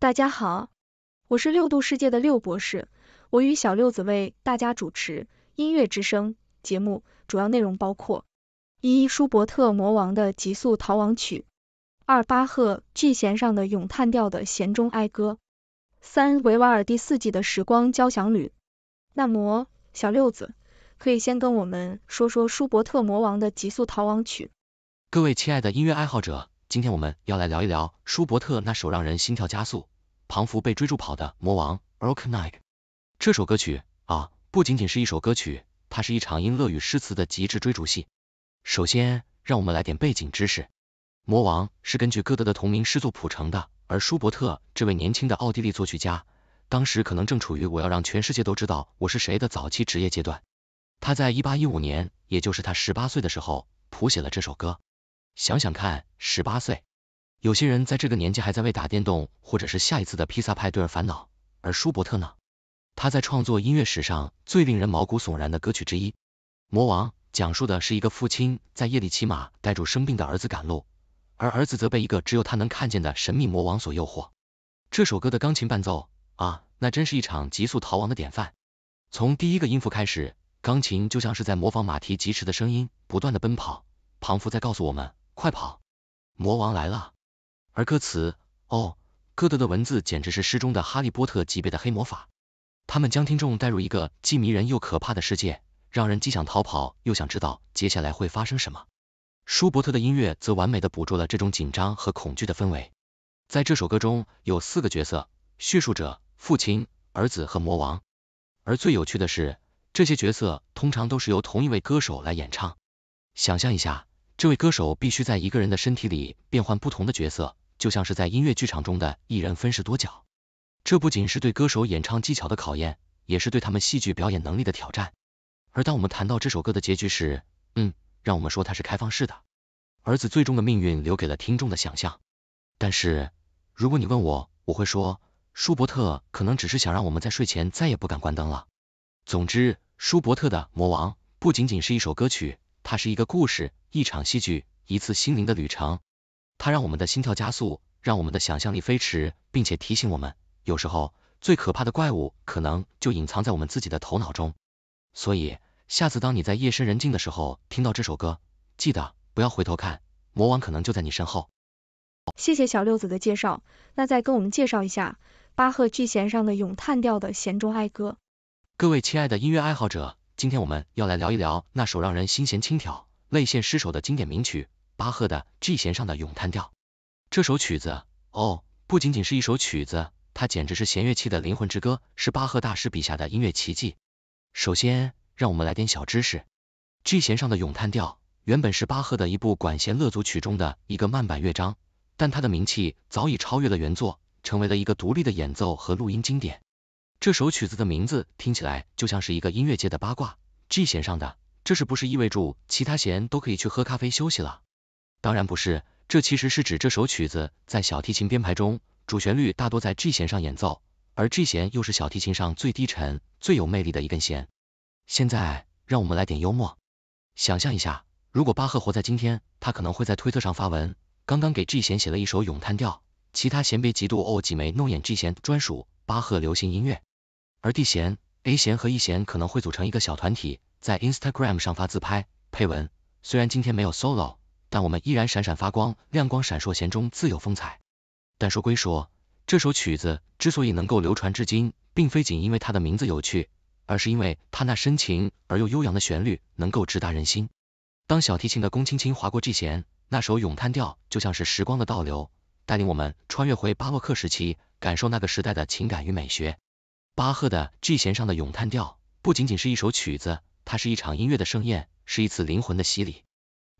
大家好，我是六度世界的六博士，我与小六子为大家主持音乐之声节目，主要内容包括：一、舒伯特《魔王》的急速逃亡曲；二、巴赫《g 弦上的咏叹调》的弦中哀歌；三、维瓦尔第四季的时光交响曲。那么，小六子可以先跟我们说说舒伯特《魔王》的急速逃亡曲。各位亲爱的音乐爱好者，今天我们要来聊一聊舒伯特那首让人心跳加速。庞福被追逐跑的魔王，Rock Night。这首歌曲啊，不仅仅是一首歌曲，它是一场音乐与诗词的极致追逐戏。首先，让我们来点背景知识。《魔王》是根据歌德的同名诗作谱成的，而舒伯特这位年轻的奥地利作曲家，当时可能正处于我要让全世界都知道我是谁的早期职业阶段。他在一八一五年，也就是他十八岁的时候，谱写了这首歌。想想看，十八岁。有些人在这个年纪还在为打电动或者是下一次的披萨派对而烦恼，而舒伯特呢？他在创作音乐史上最令人毛骨悚然的歌曲之一《魔王》，讲述的是一个父亲在夜里骑马带住生病的儿子赶路，而儿子则被一个只有他能看见的神秘魔王所诱惑。这首歌的钢琴伴奏啊，那真是一场急速逃亡的典范。从第一个音符开始，钢琴就像是在模仿马蹄疾驰的声音，不断的奔跑。彷佛在告诉我们，快跑，魔王来了。而歌词，哦，歌德的文字简直是诗中的哈利波特级别的黑魔法，他们将听众带入一个既迷人又可怕的世界，让人既想逃跑又想知道接下来会发生什么。舒伯特的音乐则完美的捕捉了这种紧张和恐惧的氛围。在这首歌中有四个角色：叙述者、父亲、儿子和魔王。而最有趣的是，这些角色通常都是由同一位歌手来演唱。想象一下，这位歌手必须在一个人的身体里变换不同的角色。就像是在音乐剧场中的一人分饰多角，这不仅是对歌手演唱技巧的考验，也是对他们戏剧表演能力的挑战。而当我们谈到这首歌的结局时，嗯，让我们说它是开放式的，儿子最终的命运留给了听众的想象。但是如果你问我，我会说，舒伯特可能只是想让我们在睡前再也不敢关灯了。总之，舒伯特的《魔王》不仅仅是一首歌曲，它是一个故事，一场戏剧，一次心灵的旅程。它让我们的心跳加速，让我们的想象力飞驰，并且提醒我们，有时候最可怕的怪物可能就隐藏在我们自己的头脑中。所以，下次当你在夜深人静的时候听到这首歌，记得不要回头看，魔王可能就在你身后。谢谢小六子的介绍，那再跟我们介绍一下巴赫巨弦上的咏叹调的弦中哀歌。各位亲爱的音乐爱好者，今天我们要来聊一聊那首让人心弦轻挑、泪腺失守的经典名曲。巴赫的 G 弦上的咏叹调，这首曲子哦，不仅仅是一首曲子，它简直是弦乐器的灵魂之歌，是巴赫大师笔下的音乐奇迹。首先，让我们来点小知识，G 弦上的咏叹调原本是巴赫的一部管弦乐组曲中的一个慢板乐章，但它的名气早已超越了原作，成为了一个独立的演奏和录音经典。这首曲子的名字听起来就像是一个音乐界的八卦，G 弦上的，这是不是意味住其他弦都可以去喝咖啡休息了？当然不是，这其实是指这首曲子在小提琴编排中，主旋律大多在 G 弦上演奏，而 G 弦又是小提琴上最低沉、最有魅力的一根弦。现在让我们来点幽默，想象一下，如果巴赫活在今天，他可能会在推特上发文，刚刚给 G 弦写了一首咏叹调，其他弦别嫉妒哦，几枚弄眼 G 弦专属，巴赫流行音乐。而 D 弦、A 弦和 E 弦可能会组成一个小团体，在 Instagram 上发自拍配文，虽然今天没有 solo。但我们依然闪闪发光，亮光闪烁，弦中自有风采。但说归说，这首曲子之所以能够流传至今，并非仅因为它的名字有趣，而是因为它那深情而又悠扬的旋律能够直达人心。当小提琴的弓轻轻划过 G 弦，那首咏叹调就像是时光的倒流，带领我们穿越回巴洛克时期，感受那个时代的情感与美学。巴赫的 G 弦上的咏叹调不仅仅是一首曲子，它是一场音乐的盛宴，是一次灵魂的洗礼。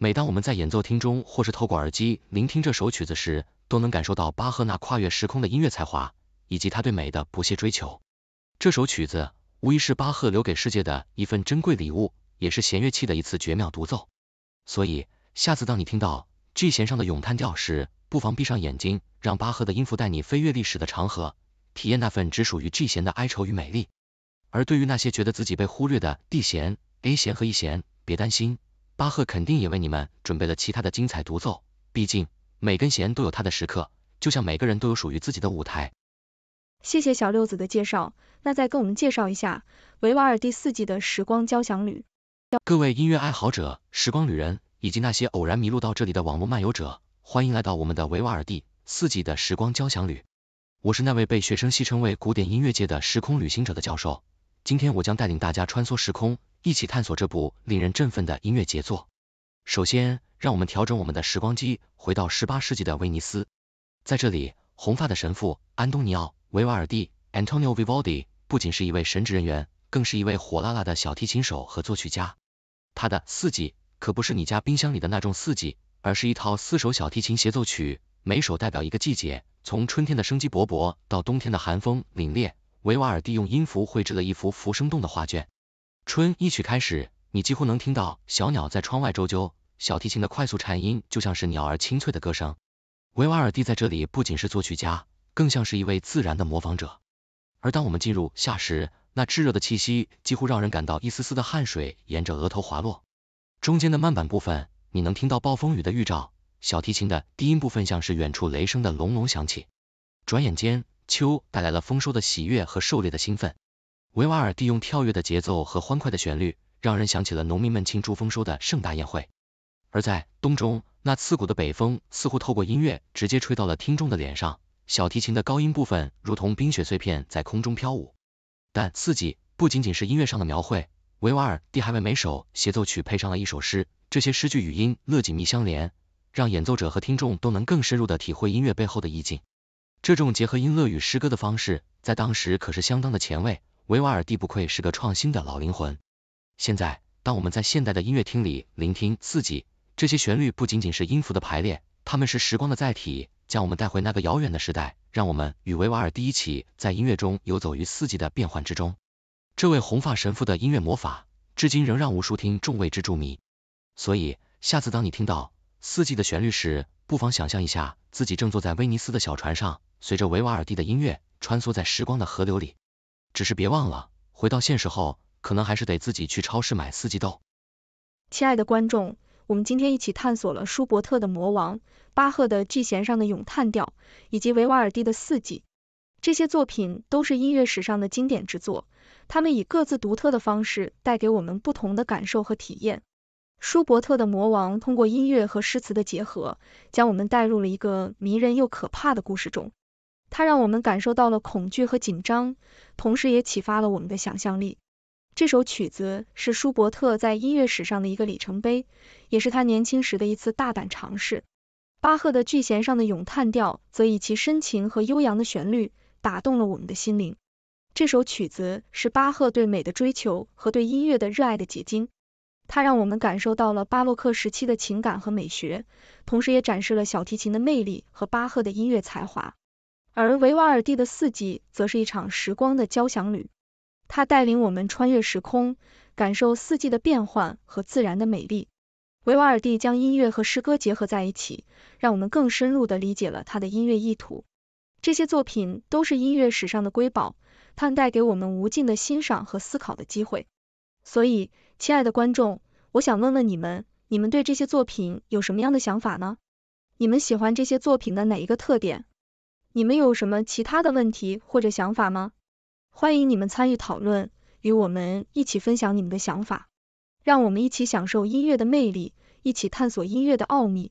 每当我们在演奏厅中，或是透过耳机聆听这首曲子时，都能感受到巴赫那跨越时空的音乐才华，以及他对美的不懈追求。这首曲子无疑是巴赫留给世界的一份珍贵礼物，也是弦乐器的一次绝妙独奏。所以，下次当你听到 G 弦上的咏叹调时，不妨闭上眼睛，让巴赫的音符带你飞越历史的长河，体验那份只属于 G 弦的哀愁与美丽。而对于那些觉得自己被忽略的 D 弦、A 弦和 E 弦，别担心。巴赫肯定也为你们准备了其他的精彩独奏，毕竟每根弦都有它的时刻，就像每个人都有属于自己的舞台。谢谢小六子的介绍，那再跟我们介绍一下维瓦尔第四季的时光交响旅。各位音乐爱好者、时光旅人以及那些偶然迷路到这里的网络漫游者，欢迎来到我们的维瓦尔第四季的时光交响旅。我是那位被学生戏称为古典音乐界的时空旅行者的教授。今天我将带领大家穿梭时空，一起探索这部令人振奋的音乐杰作。首先，让我们调整我们的时光机，回到十八世纪的威尼斯。在这里，红发的神父安东尼奥·维瓦尔蒂 （Antonio Vivaldi） 不仅是一位神职人员，更是一位火辣辣的小提琴手和作曲家。他的《四季》可不是你家冰箱里的那种四季，而是一套四首小提琴协奏曲，每首代表一个季节，从春天的生机勃勃到冬天的寒风凛冽。维瓦尔第用音符绘制了一幅幅生动的画卷。春一曲开始，你几乎能听到小鸟在窗外啾啾，小提琴的快速颤音就像是鸟儿清脆的歌声。维瓦尔第在这里不仅是作曲家，更像是一位自然的模仿者。而当我们进入夏时，那炙热的气息几乎让人感到一丝丝的汗水沿着额头滑落。中间的慢板部分，你能听到暴风雨的预兆，小提琴的低音部分像是远处雷声的隆隆响起。转眼间。秋带来了丰收的喜悦和狩猎的兴奋，维瓦尔第用跳跃的节奏和欢快的旋律，让人想起了农民们庆祝丰收的盛大宴会。而在冬中，那刺骨的北风似乎透过音乐直接吹到了听众的脸上，小提琴的高音部分如同冰雪碎片在空中飘舞。但四季不仅仅是音乐上的描绘，维瓦尔第还为每首协奏曲配上了一首诗，这些诗句与音乐紧密相连，让演奏者和听众都能更深入的体会音乐背后的意境。这种结合音乐与诗歌的方式，在当时可是相当的前卫。维瓦尔第不愧是个创新的老灵魂。现在，当我们在现代的音乐厅里聆听《四季》，这些旋律不仅仅是音符的排列，它们是时光的载体，将我们带回那个遥远的时代，让我们与维瓦尔第一起在音乐中游走于四季的变幻之中。这位红发神父的音乐魔法，至今仍让无数听众为之着迷。所以，下次当你听到《四季》的旋律时，不妨想象一下自己正坐在威尼斯的小船上。随着维瓦尔蒂的音乐穿梭在时光的河流里，只是别忘了回到现实后，可能还是得自己去超市买四季豆。亲爱的观众，我们今天一起探索了舒伯特的《魔王》，巴赫的《巨弦上的咏叹调》，以及维瓦尔蒂的《四季》。这些作品都是音乐史上的经典之作，它们以各自独特的方式带给我们不同的感受和体验。舒伯特的《魔王》通过音乐和诗词的结合，将我们带入了一个迷人又可怕的故事中。它让我们感受到了恐惧和紧张，同时也启发了我们的想象力。这首曲子是舒伯特在音乐史上的一个里程碑，也是他年轻时的一次大胆尝试。巴赫的《巨弦上的咏叹调》则以其深情和悠扬的旋律打动了我们的心灵。这首曲子是巴赫对美的追求和对音乐的热爱的结晶，它让我们感受到了巴洛克时期的情感和美学，同时也展示了小提琴的魅力和巴赫的音乐才华。而维瓦尔第的《四季》则是一场时光的交响旅，它带领我们穿越时空，感受四季的变幻和自然的美丽。维瓦尔第将音乐和诗歌结合在一起，让我们更深入地理解了他的音乐意图。这些作品都是音乐史上的瑰宝，它们带给我们无尽的欣赏和思考的机会。所以，亲爱的观众，我想问问你们，你们对这些作品有什么样的想法呢？你们喜欢这些作品的哪一个特点？你们有什么其他的问题或者想法吗？欢迎你们参与讨论，与我们一起分享你们的想法。让我们一起享受音乐的魅力，一起探索音乐的奥秘。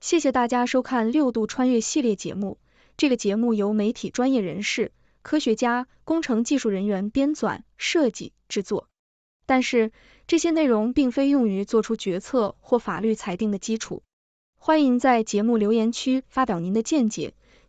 谢谢大家收看六度穿越系列节目。这个节目由媒体专业人士、科学家、工程技术人员编纂、设计、制作，但是这些内容并非用于做出决策或法律裁定的基础。欢迎在节目留言区发表您的见解。